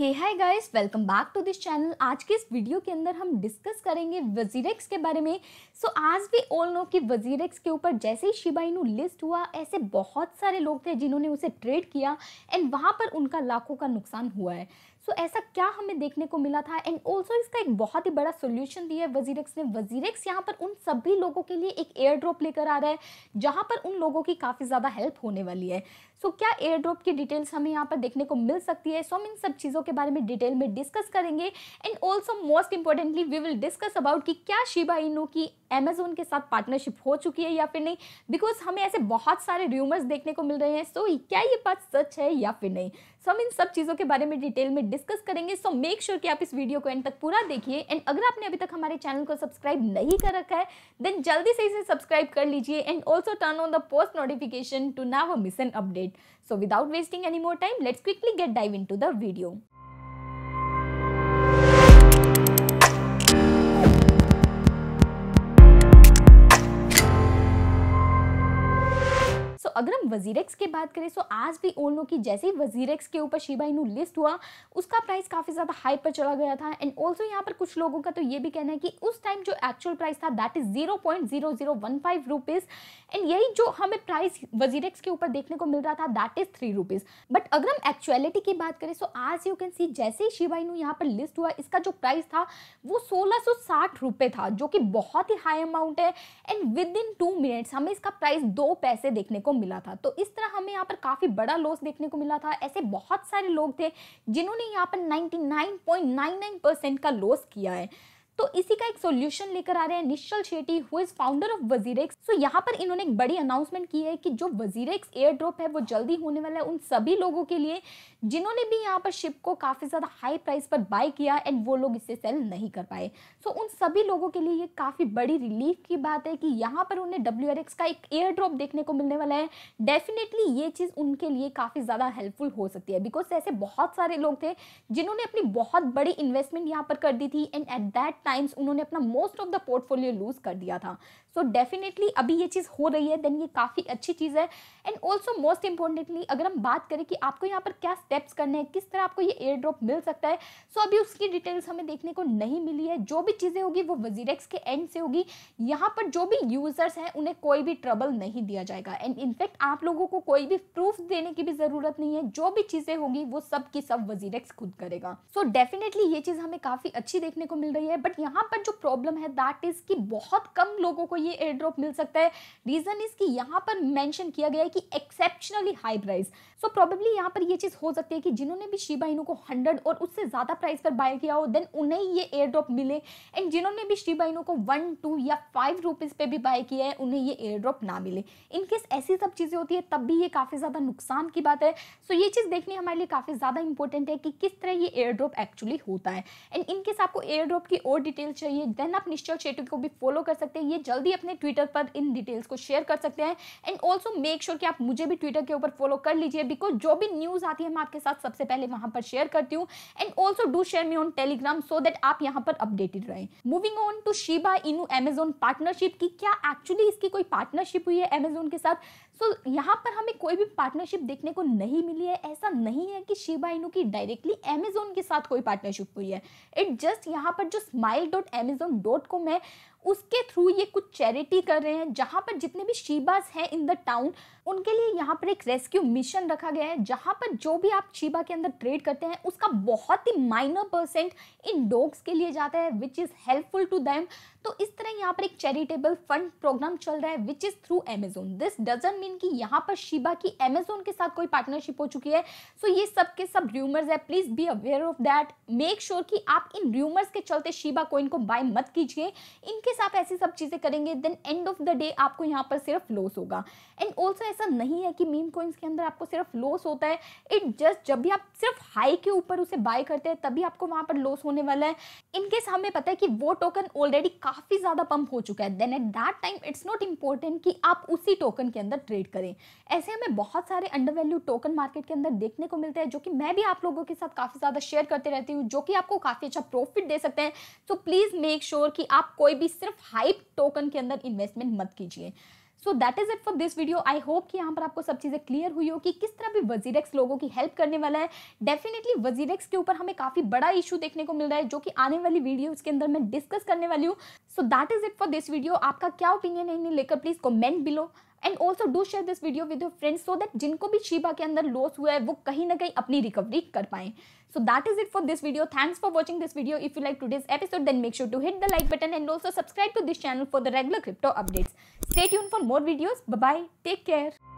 hey hi guys welcome back to this channel आज के इस वीडियो के अंदर हम डिस्कस करेंगे वजीरेक्स के बारे में सो so, आज भी ऑल नो कि वजीरेक्स के ऊपर जैसे ही शिबाइनू लिस्ट हुआ ऐसे बहुत सारे लोग थे जिन्होंने उसे ट्रेड किया एंड वहाँ पर उनका लाखों का नुकसान हुआ है सो ऐसा क्या हमें देखने को मिला था एंड ऑल्सो इसका एक बहुत ही बड़ा सोल्यूशन दिया है वजीरक्स ने वजीरक्स यहाँ पर उन सभी लोगों के लिए एक एयर ड्रॉप लेकर आ रहा है जहाँ पर उन लोगों की काफ़ी ज़्यादा हेल्प होने वाली है सो so, क्या एयर ड्रॉप की डिटेल्स हमें यहाँ पर देखने को मिल सकती है सो so, हम इन सब चीज़ों के बारे में डिटेल में डिस्कस करेंगे and also most importantly we will discuss about कि क्या शिबा इनो की अमेजोन के साथ पार्टनरशिप हो चुकी है या फिर नहीं बिकॉज हमें ऐसे बहुत सारे र्यूमर्स देखने को मिल रहे हैं सो so, क्या ये बात सच है या फिर नहीं सो हम इन सब चीज़ों के बारे में डिटेल में डिस्कस करेंगे सो मेक श्योर कि आप इस वीडियो को एंड तक पूरा देखिए एंड अगर आपने अभी तक हमारे चैनल को सब्सक्राइब नहीं कर रखा है देन जल्दी से इसे सब्सक्राइब कर लीजिए and also turn on the post notification to never miss an update so without wasting any more time let's quickly get dive into the video अगर हम वजीरेक्स की बात करें सो आज भी ओल नो जैसे ही वजीरेक्स के ऊपर शिबा इनू लिस्ट हुआ उसका प्राइस काफ़ी ज़्यादा हाई पर चला गया था एंड ऑल्सो यहाँ पर कुछ लोगों का तो ये भी कहना है कि उस टाइम जो एक्चुअल प्राइस था that is zero point zero zero one five rupees and यही जो हमें प्राइस वजीरेक्स के ऊपर देखने को मिल रहा था that is three rupees but अगर हम एक्चुअलिटी की बात करें सो आज यू कैन सी जैसे ही शिबा इनू यहाँ पर लिस्ट हुआ इसका जो प्राइस था वो सोलह सौ साठ रुपये था जो कि बहुत ही हाई अमाउंट है and within two minutes हमें इसका प्राइस दो पैसे देखने को मिला मिला था तो इस तरह हमें यहाँ पर काफ़ी बड़ा लॉस देखने को मिला था ऐसे बहुत सारे लोग थे जिन्होंने यहाँ पर नाइन परसेंट का लॉस किया है तो इसी का एक सोल्यूशन लेकर आ रहे हैं Nischal Shetty who is founder of WazirX so यहाँ पर इन्होंने एक बड़ी अनाउंसमेंट की है कि जो वजीरेक्स एयर ड्रॉप है वो जल्दी होने वाला है उन सभी लोगों के लिए जिन्होंने भी यहाँ पर शिप को काफ़ी ज़्यादा हाई प्राइस पर बाय किया एंड वो लोग इसे सेल नहीं कर पाए सो so, उन सभी लोगों के लिए ये काफ़ी बड़ी रिलीफ की बात है कि यहाँ पर उन्हें डब्ल्यू का एक एयर ड्रॉप देखने को मिलने वाला है डेफिनेटली ये चीज़ उनके लिए काफ़ी ज़्यादा हेल्पफुल हो सकती है बिकॉज ऐसे बहुत सारे लोग थे जिन्होंने अपनी बहुत बड़ी इन्वेस्टमेंट यहाँ पर कर दी थी एंड एट दैट टाइम्स उन्होंने अपना most of the portfolio lose कर दिया था सो so डेफिनेटली अभी ये चीज़ हो रही है देन ये काफ़ी अच्छी चीज़ है एंड ऑल्सो मोस्ट इंपॉर्टेंटली अगर हम बात करें कि आपको यहाँ पर क्या स्टेप्स करने हैं किस तरह आपको ये एयर ड्रॉप मिल सकता है सो so अभी उसकी डिटेल्स हमें देखने को नहीं मिली है जो भी चीज़ें होगी वो वजीरेक्स के एंड से होगी यहाँ पर जो भी यूज़र्स हैं उन्हें कोई भी ट्रबल नहीं दिया जाएगा एंड इनफैक्ट आप लोगों को कोई भी प्रूफ देने की भी ज़रूरत नहीं है जो भी चीज़ें होगी वो सब की सब वजीरेक्स खुद करेगा सो so डेफिनेटली ये चीज़ हमें काफ़ी अच्छी देखने को मिल रही है बट यहाँ पर जो प्रॉब्लम है दैट इज़ कि बहुत कम लोगों को ये एयर ड्रॉप मिल सकता है रीज़न इज़ कि यहाँ पर मैंशन किया गया है कि exceptionally high price so probably यहाँ पर ये चीज़ हो सकती है कि जिन्होंने भी शिबा इनू को हंड्रेड और उससे ज़्यादा प्राइस पर बाय किया हो देन उन्हें ये एयर ड्रॉप मिले एंड जिन्होंने भी शिबा इनू को वन टू या फाइव रुपीज़ पे भी बाय किया है उन्हें ये एयर ड्रॉप ना मिले इनकेस ऐसी सब चीज़ें होती है तब भी ये काफ़ी ज़्यादा नुकसान की बात है सो ये चीज़ देखनी हमारे लिए काफ़ी ज़्यादा इंपॉर्टेंट है कि किस तरह ये एयर ड्रॉप एक्चुअली होता है एंड इनकेस आपको एयर ड्रॉप की और डिटेल चाहिए देन आप निश्चय शेट्टी को भी फॉलो कर सकते हैं ये जल्दी अपने ट्विटर पर इन डिटेल्स को शेयर कर सकते हैं एंड ऑल्सो मेक श्योर कि आप मुझे भी ट्विटर के ऊपर फॉलो कर लीजिए बिकॉज जो भी न्यूज़ आती है मैं आपके साथ सबसे पहले वहाँ पर शेयर करती हूँ and also do share me on Telegram so that आप यहाँ पर अपडेटेड रहे moving on to Shiba Inu Amazon partnership की क्या एक्चुअली इसकी कोई पार्टनरशिप हुई है एमेजोन के साथ सो so, यहाँ पर हमें कोई भी पार्टनरशिप देखने को नहीं मिली है ऐसा नहीं है कि शिबा इनू की डायरेक्टली अमेजोन के साथ कोई पार्टनरशिप हुई है इट जस्ट यहाँ पर जो smile dot Amazon dot com है उसके थ्रू ये कुछ चैरिटी कर रहे हैं जहाँ पर जितने भी शीबाज हैं इन द टाउन उनके लिए यहाँ पर एक रेस्क्यू मिशन रखा गया है जहाँ पर जो भी आप शीबा के अंदर ट्रेड करते हैं उसका बहुत ही माइनर परसेंट इन डॉग्स के लिए जाता है which is helpful to them तो इस तरह यहाँ पर एक चैरिटेबल फंड प्रोग्राम चल रहा है which is through Amazon this doesn't mean कि यहाँ पर शीबा की अमेजोन के साथ कोई पार्टनरशिप हो चुकी है सो so ये सब के सब र्यूमर्स है please be aware of that make sure कि आप इन र्यूमर्स के चलते शिबा कोइन को बाय मत कीजिए इनके अनलेस आप ऐसी सब चीज़ें करेंगे then end of the day आपको यहाँ पर सिर्फ लॉस होगा एंड ऑल्सो ऐसा नहीं है कि मीम कोइंस के अंदर आपको सिर्फ लॉस होता है इट जस्ट जब भी आप सिर्फ हाई के ऊपर उसे बाय करते हैं तभी आपको वहाँ पर लॉस होने वाला है इनकेस हमें पता है कि वो टोकन ऑलरेडी काफ़ी ज़्यादा पंप हो चुका है then at that time it's not important कि आप उसी टोकन के अंदर ट्रेड करें ऐसे हमें बहुत सारे अंडर वैल्यू टोकन मार्केट के अंदर देखने को मिलते हैं जो कि मैं भी आप लोगों के साथ काफ़ी ज़्यादा शेयर करते रहती हूँ जो कि आपको काफ़ी अच्छा प्रॉफिट दे सकते हैं सो प्लीज़ मेक श्योर कि आप कोई भी सिर्फ हाइप टोकन के अंदर इन्वेस्टमेंट मत कीजिए so that is it for this video I hope कि यहाँ पर आपको सब चीज़ें क्लियर हुई हो कि किस तरह भी वजीरेक्स लोगों की हेल्प करने वाला है डेफिनेटली वजीरेक्स के ऊपर हमें काफ़ी बड़ा इशू देखने को मिल रहा है जो कि आने वाली वीडियो के अंदर मैं डिस्कस करने वाली हूँ so that is it for this video आपका क्या ओपिनियन है इन्हें लेकर please comment below and also do share this video with your friends so that जिनको भी शिबा के अंदर लॉस हुआ है वो कहीं ना कहीं अपनी रिकवरी कर पाए so that is it for this video thanks for watching this video if you like to this episode then make sure to hit the like button and also subscribe to this channel for the regular crypto updates stay यून for more videos bye take care